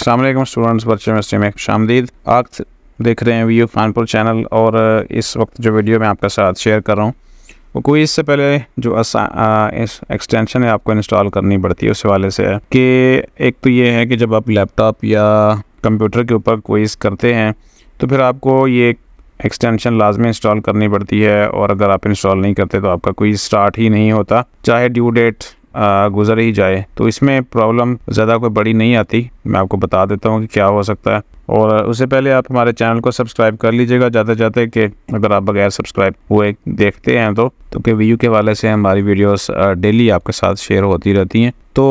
Aslam students बच्चे में stem शामदीद आप देख रहे हैं वी यू खानपुर चैनल और uh, इस वक्त जो वीडियो मैं आपके साथ शेयर कर रहा हूँ वो कोई इससे पहले जो uh, इस एक्सटेंशन है आपको इंस्टॉल करनी पड़ती है उस हवाले से है कि एक तो ये है कि जब आप लैपटॉप या कंप्यूटर के ऊपर इस करते हैं तो फिर आपको ये एक्सटेंशन लाजमी इंस्टॉल करनी पड़ती है और अगर आप इंस्टॉल नहीं करते तो आपका कोई स्टार्ट ही नहीं होता चाहे ड्यू डेट गुजर ही जाए तो इसमें प्रॉब्लम ज़्यादा कोई बड़ी नहीं आती मैं आपको बता देता हूँ कि क्या हो सकता है और उससे पहले आप हमारे चैनल को सब्सक्राइब कर लीजिएगा जाते जाते कि अगर आप बगैर सब्सक्राइब हुए देखते हैं तो तो के व्यू के वाले से हमारी वीडियोस डेली आपके साथ शेयर होती रहती हैं तो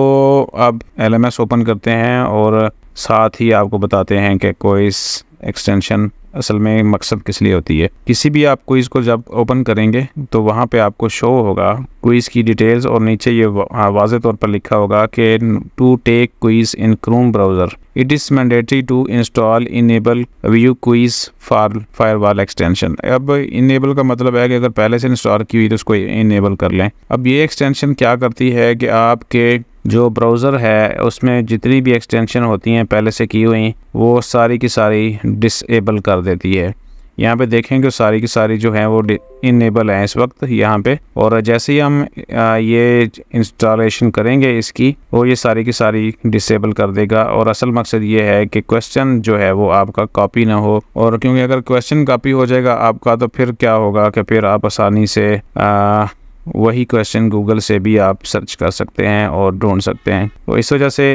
अब एलएमएस ओपन करते हैं और साथ ही आपको बताते हैं कि कोइस एक्सटेंशन असल में मकसद किस लिए होती है किसी भी आप क्विज़ को जब ओपन करेंगे तो वहाँ पे आपको शो होगा क्विज़ की डिटेल्स और नीचे ये हाँ, वाज तौर पर लिखा होगा कि to take quiz in Chrome browser it is mandatory to install enable view quiz firewall extension अब इनेबल का मतलब है कि अगर पहले से इंस्टॉल की हुई तो उसको इनेबल कर लें अब ये एक्सटेंशन क्या करती है कि आपके जो ब्राउज़र है उसमें जितनी भी एक्सटेंशन होती हैं पहले से की हुई वो सारी की सारी डिसेबल कर देती है यहाँ पे देखें कि सारी की सारी जो हैं वो इनेबल हैं इस वक्त यहाँ पे और जैसे ही हम ये इंस्टॉलेशन करेंगे इसकी वो ये सारी की सारी डिसेबल कर देगा और असल मकसद ये है कि क्वेश्चन जो है वो आपका कॉपी ना हो और क्योंकि अगर क्वेश्चन कॉपी हो जाएगा आपका तो फिर क्या होगा कि फिर आप आसानी से आ, वही क्वेश्चन गूगल से भी आप सर्च कर सकते हैं और ढूंढ सकते हैं तो इस वजह से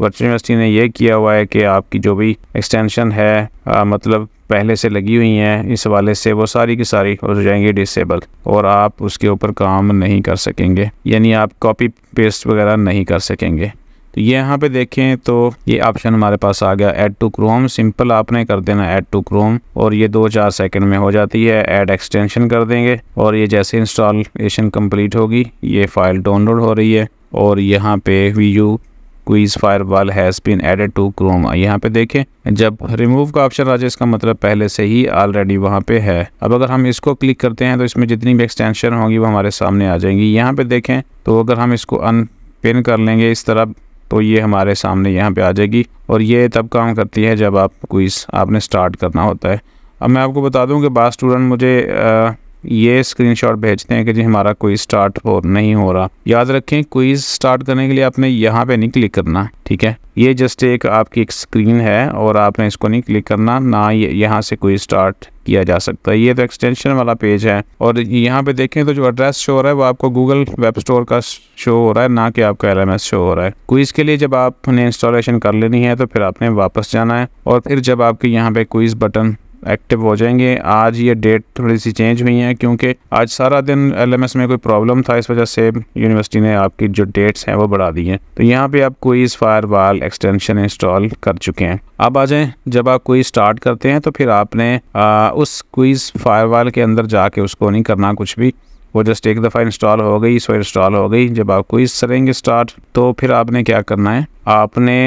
वर्चुअल यूनिवर्सिटी ने यह किया हुआ है कि आपकी जो भी एक्सटेंशन है आ, मतलब पहले से लगी हुई हैं इस वाले से वो सारी की सारी हो जाएंगी डिसेबल और आप उसके ऊपर काम नहीं कर सकेंगे यानी आप कॉपी पेस्ट वगैरह नहीं कर सकेंगे तो ये यहाँ पे देखें तो ये ऑप्शन हमारे पास आ गया ऐड टू क्रोम सिंपल आपने कर देना ऐड टू क्रोम और ये दो चार सेकंड में हो जाती है ऐड एक्सटेंशन कर देंगे और ये जैसे इंस्टॉलेशन कंप्लीट होगी ये फाइल डाउनलोड हो रही है और यहाँ पे view quiz firewall has been added to Chrome यहाँ पे देखें जब रिमूव का ऑप्शन आ जाए इसका मतलब पहले से ही ऑलरेडी वहाँ पे है अब अगर हम इसको क्लिक करते हैं तो इसमें जितनी भी एक्सटेंशन होंगी वो हमारे सामने आ जाएंगी यहाँ पे देखें तो अगर हम इसको अनपिन कर लेंगे इस तरह तो ये हमारे सामने यहाँ पे आ जाएगी और ये तब काम करती है जब आप क्विज़ आपने स्टार्ट करना होता है अब मैं आपको बता दूँ कि बास स्टूडेंट मुझे आ, ये स्क्रीनशॉट भेजते हैं कि जी हमारा कोई स्टार्ट हो नहीं हो रहा याद रखें क्विज स्टार्ट करने के लिए आपने यहाँ पे नहीं क्लिक करना ठीक है ये जस्ट एक आपकी एक स्क्रीन है और आपने इसको नहीं क्लिक करना ना ये यहाँ से कोई स्टार्ट किया जा सकता है ये तो एक्सटेंशन वाला पेज है और यहाँ पे देखें तो जो एड्रेस शो हो रहा है वो आपको गूगल वेब स्टोर का शो हो रहा है ना कि आपका एल शो हो रहा है क्विज के लिए जब आपने इंस्टॉलेशन कर लेनी है तो फिर आपने वापस जाना है और फिर जब आपके यहाँ पे क्विज बटन एक्टिव हो जाएंगे आज ये डेट थोड़ी सी चेंज हुई है क्योंकि आज सारा दिन एलएमएस में कोई प्रॉब्लम था इस वजह से यूनिवर्सिटी ने आपकी जो डेट्स हैं वो बढ़ा दी हैं तो यहाँ पे आप फायर वाल एक्सटेंशन इंस्टॉल कर चुके हैं अब आ जाएं जब आप कोई स्टार्ट करते हैं तो फिर आपने आ, उस क्वीज़ फायर के अंदर जाके उसको नहीं करना कुछ भी वो जस्ट एक दफ़ा इंस्टॉल हो गई सो इंस्टॉल हो गई जब आप क्विज करेंगे स्टार्ट तो फिर आपने क्या करना है आपने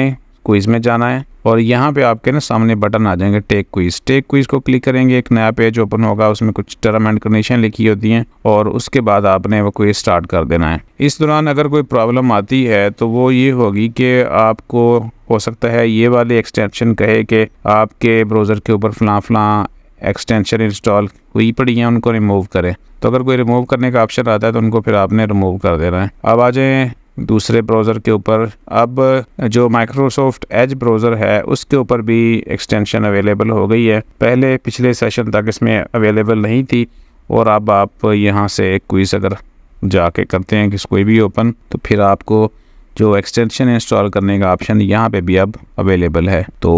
क्विज़ में जाना है और यहाँ पे आपके ना सामने बटन आ जाएंगे टेक क्विज टेक क्विज को क्लिक करेंगे एक नया पेज ओपन होगा उसमें कुछ टर्म एंड कंडीशन लिखी होती हैं और उसके बाद आपने वो क्विज स्टार्ट कर देना है इस दौरान अगर कोई प्रॉब्लम आती है तो वो ये होगी कि आपको हो सकता है ये वाले एक्सटेंशन कहे कि आपके ब्राउज़र के ऊपर फला फलां एक्सटेंशन इंस्टॉल हुई पड़ी हैं उनको रिमूव करें तो अगर कोई रिमूव करने का ऑप्शन आता है तो उनको फिर आपने रिमूव कर देना है अब आ जाए दूसरे ब्राउज़र के ऊपर अब जो माइक्रोसॉफ्ट एज ब्राउज़र है उसके ऊपर भी एक्सटेंशन अवेलेबल हो गई है पहले पिछले सेशन तक इसमें अवेलेबल नहीं थी और अब आप यहाँ से क्विज़ अगर जाके करते हैं किस कोई भी ओपन तो फिर आपको जो एक्सटेंशन इंस्टॉल करने का ऑप्शन यहाँ पे भी अब अवेलेबल है तो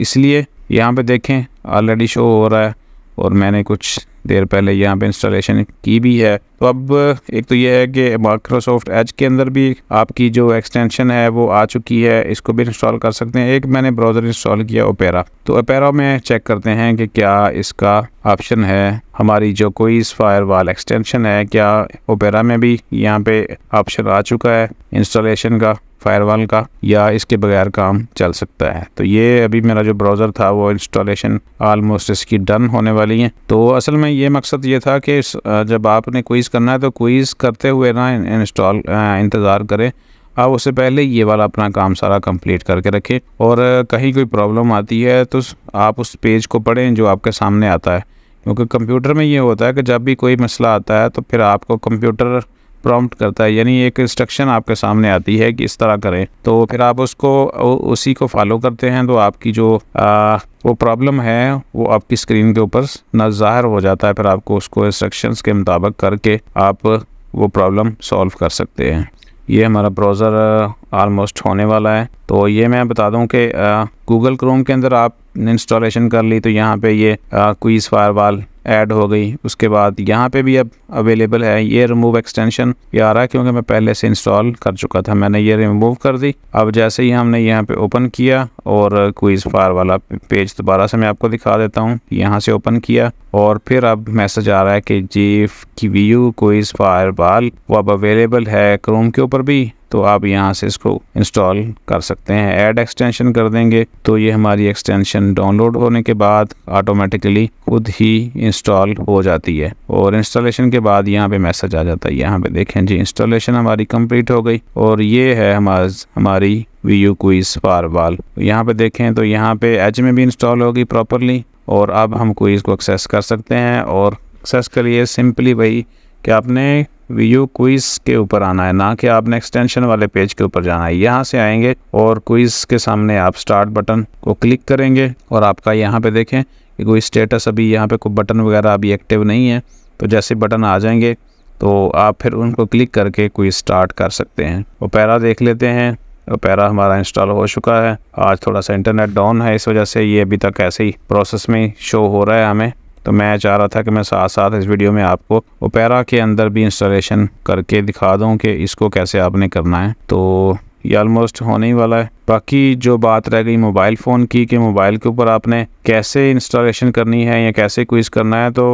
इसलिए यहाँ पे देखें ऑलरेडी शो हो रहा है और मैंने कुछ देर पहले यहाँ पे इंस्टॉलेशन की भी है तो अब एक तो ये है कि माइक्रोसॉफ्ट एज के अंदर भी आपकी जो एक्सटेंशन है वो आ चुकी है इसको भी इंस्टॉल कर सकते हैं एक मैंने ब्राउज़र इंस्टॉल किया ओपेरा तो ओपेरा में चेक करते हैं कि क्या इसका ऑप्शन है हमारी जो कोई फायर वाल एक्सटेंशन है क्या ओपेरा में भी यहाँ पे ऑप्शन आ चुका है इंस्टॉलेशन का फायरवॉल का या इसके बगैर काम चल सकता है तो ये अभी मेरा जो ब्राउज़र था वो इंस्टॉलेशन आलमोस्ट इसकी डन होने वाली है तो असल में में ये मकसद ये था कि जब आपने क्विज़ करना है तो क्विज़ करते हुए ना इंस्टॉल इंतज़ार करें आप उससे पहले ये वाला अपना काम सारा कंप्लीट करके रखें और कहीं कोई प्रॉब्लम आती है तो आप उस पेज को पढ़ें जो आपके सामने आता है क्योंकि कंप्यूटर में ये होता है कि जब भी कोई मसला आता है तो फिर आपको कंप्यूटर प्रॉम्प्ट करता है यानी एक इंस्ट्रक्शन आपके सामने आती है कि इस तरह करें तो फिर आप उसको उसी को फॉलो करते हैं तो आपकी जो आ, वो प्रॉब्लम है वो आपकी स्क्रीन के ऊपर ना ज़ाहिर हो जाता है फिर आपको उसको इंस्ट्रक्शंस के मुताबिक करके आप वो प्रॉब्लम सॉल्व कर सकते हैं ये हमारा ब्राउज़र आलमोस्ट होने वाला है तो ये मैं बता दूं कि गूगल क्रोम के अंदर आप इंस्टॉलेशन कर ली तो यहाँ पे ये क्वीज़ फायरवॉल ऐड हो गई उसके बाद यहाँ पे भी अब अवेलेबल है ये रिमूव एक्सटेंशन ये आ रहा है क्योंकि मैं पहले से इंस्टॉल कर चुका था मैंने ये रिमूव कर दी अब जैसे ही हमने यहाँ पे ओपन किया और क्विज फायर वाला पेज दोबारा से मैं आपको दिखा देता हूँ यहाँ से ओपन किया और फिर अब मैसेज आ रहा है कि जी की व्यू क्विज फायर बाल वो अब अवेलेबल है क्रोम के ऊपर भी तो आप यहाँ से इसको इंस्टॉल कर सकते हैं ऐड एक्सटेंशन कर देंगे तो ये हमारी एक्सटेंशन डाउनलोड होने के बाद ऑटोमेटिकली खुद ही इंस्टॉल हो जाती है और इंस्टॉलेशन के बाद यहाँ पे मैसेज आ जाता है यहाँ पे देखें जी इंस्टॉलेशन हमारी कंप्लीट हो गई और ये है हमार हमारी वी यू क्वीज फार वाल यहाँ पे देखें तो यहाँ पे एच में भी इंस्टॉल होगी प्रॉपरली और अब हम क्विज़ को एक्सेस कर सकते हैं और एक्सेस के लिए सिंपली भाई कि आपने वी क्विज़ के ऊपर आना है ना कि आपने एक्सटेंशन वाले पेज के ऊपर जाना है यहाँ से आएंगे और क्विज़ के सामने आप स्टार्ट बटन को क्लिक करेंगे और आपका यहाँ पे देखें कि कोई स्टेटस अभी यहाँ पे कोई बटन वगैरह अभी एक्टिव नहीं है तो जैसे बटन आ जाएंगे तो आप फिर उनको क्लिक करके कोई स्टार्ट कर सकते हैं पैरा देख लेते हैं पैरा हमारा इंस्टॉल हो चुका है आज थोड़ा सा इंटरनेट डाउन है इस वजह से ये अभी तक ऐसे ही प्रोसेस में शो हो रहा है हमें तो मैं चाह रहा था कि मैं साथ साथ इस वीडियो में आपको ओपेरा के अंदर भी इंस्टॉलेशन करके दिखा दूँ कि इसको कैसे आपने करना है तो ये ऑलमोस्ट होने ही वाला है बाकी जो बात रह गई मोबाइल फ़ोन की कि मोबाइल के ऊपर आपने कैसे इंस्टॉलेशन करनी है या कैसे क्विज़ करना है तो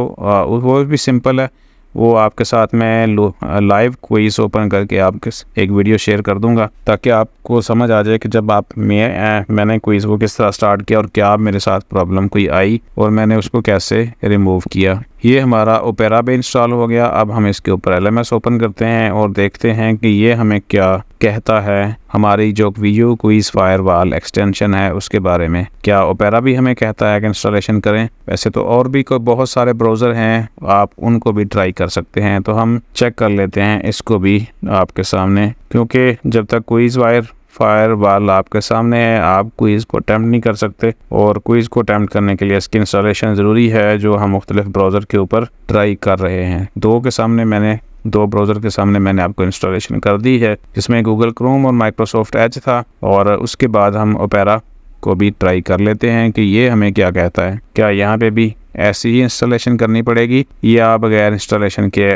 वो भी सिंपल है वो आपके साथ मैं लाइव क्वीज ओपन करके आपके एक वीडियो शेयर कर दूंगा ताकि आपको समझ आ जाए कि जब आप मैं मैंने क्वीज़ को किस तरह स्टार्ट किया और क्या मेरे साथ प्रॉब्लम कोई आई और मैंने उसको कैसे रिमूव किया ये हमारा ओपेरा भी इंस्टॉल हो गया अब हम इसके ऊपर एल ओपन करते हैं और देखते हैं कि ये हमें क्या कहता है हमारी जो वीयू क्वीज फायरवॉल एक्सटेंशन है उसके बारे में क्या ओपेरा भी हमें कहता है कि इंस्टॉलेशन करें वैसे तो और भी कोई बहुत सारे ब्राउज़र हैं आप उनको भी ट्राई कर सकते हैं तो हम चेक कर लेते हैं इसको भी आपके सामने क्योंकि जब तक क्वीज वायर फायर बाल आपके सामने है आप क्विज़ को अटैम्प्ट नहीं कर सकते और क्विज़ को अटैम्प्ट करने के लिए इसकी इंस्टॉलेशन ज़रूरी है जो हम मुख्तलिफ ब्राउज़र के ऊपर ट्राई कर रहे हैं दो के सामने मैंने दो ब्राउज़र के सामने मैंने आपको इंस्टॉलेशन कर दी है जिसमें गूगल क्रोम और माइक्रोसॉफ्ट एच था और उसके बाद हम ओपेरा को भी ट्राई कर लेते हैं कि ये हमें क्या कहता है क्या यहाँ पे भी ऐसी ही इंस्टॉलेशन करनी पड़ेगी या बगैर इंस्टॉलेशन के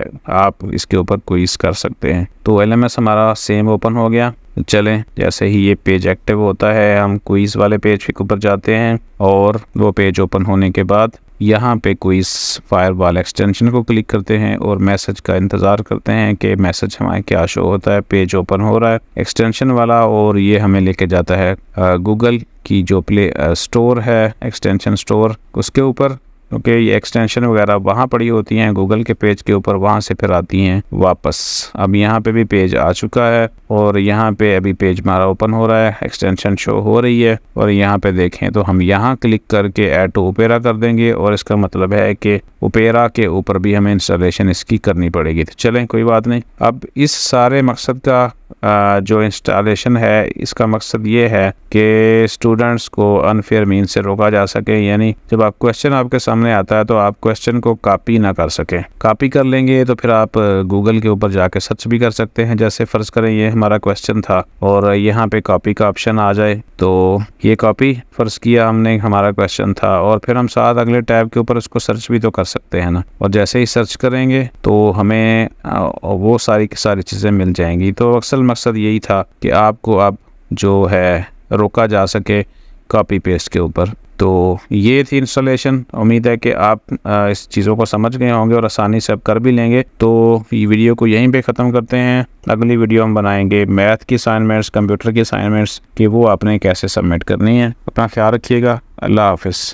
आप इसके ऊपर क्विज कर सकते हैं तो एल हमारा सेम ओपन हो गया चलें जैसे ही ये पेज एक्टिव होता है हम क्विज़ वाले पेज के ऊपर जाते हैं और वो पेज ओपन होने के बाद यहाँ पे क्विज़ फायरवॉल एक्सटेंशन को क्लिक करते हैं और मैसेज का इंतज़ार करते हैं कि मैसेज हमारे क्या शो होता है पेज ओपन हो रहा है एक्सटेंशन वाला और ये हमें लेके जाता है गूगल की जो प्ले स्टोर है एक्सटेंशन स्टोर उसके ऊपर क्योंकि ये एक्सटेंशन वगैरह वहाँ पड़ी होती हैं गूगल के पेज के ऊपर वहाँ से फिर आती हैं वापस अब यहाँ पे भी पेज आ चुका है और यहाँ पे अभी पेज हमारा ओपन हो रहा है एक्सटेंशन शो हो रही है और यहाँ पे देखें तो हम यहाँ क्लिक करके ऐड टू ओपेरा कर देंगे और इसका मतलब है कि ओपेरा के ऊपर भी हमें इंस्टॉलेशन इसकी करनी पड़ेगी तो चलें कोई बात नहीं अब इस सारे मकसद का जो इंस्टॉलेशन है इसका मकसद ये है कि स्टूडेंट्स को अनफेयर मीन से रोका जा सके यानी जब आप क्वेश्चन आपके सामने आता है तो आप क्वेश्चन को कापी ना कर सकें कापी कर लेंगे तो फिर आप गूगल के ऊपर जाके सर्च भी कर सकते हैं जैसे फ़र्ज़ करें ये हमारा क्वेश्चन था और यहाँ पे कॉपी का ऑप्शन आ जाए तो ये कॉपी फ़र्ज़ किया हमने हमारा क्वेश्चन था और फिर हम साथ अगले टैब के ऊपर उसको सर्च भी तो कर सकते हैं ना और जैसे ही सर्च करेंगे तो हमें वो सारी की सारी चीज़ें मिल जाएंगी तो अक्सर असल मकसद यही था कि आपको अब जो है रोका जा सके कॉपी पेस्ट के ऊपर तो ये थी इंस्टॉलेशन उम्मीद है कि आप इस चीज़ों को समझ गए होंगे और आसानी से आप कर भी लेंगे तो ये वीडियो को यहीं पे ख़त्म करते हैं अगली वीडियो हम बनाएंगे मैथ की असाइनमेंट्स कंप्यूटर की असाइनमेंट्स कि वो आपने कैसे सबमिट करनी है अपना ख्याल रखिएगा अल्लाह हाफिज़